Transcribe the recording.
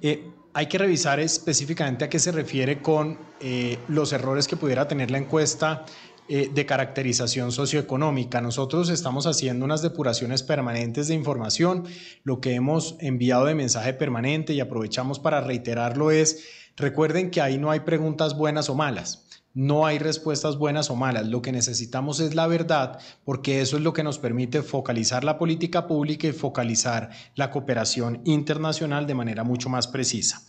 Eh, hay que revisar específicamente a qué se refiere con eh, los errores que pudiera tener la encuesta eh, de caracterización socioeconómica. Nosotros estamos haciendo unas depuraciones permanentes de información. Lo que hemos enviado de mensaje permanente y aprovechamos para reiterarlo es, recuerden que ahí no hay preguntas buenas o malas. No hay respuestas buenas o malas, lo que necesitamos es la verdad, porque eso es lo que nos permite focalizar la política pública y focalizar la cooperación internacional de manera mucho más precisa.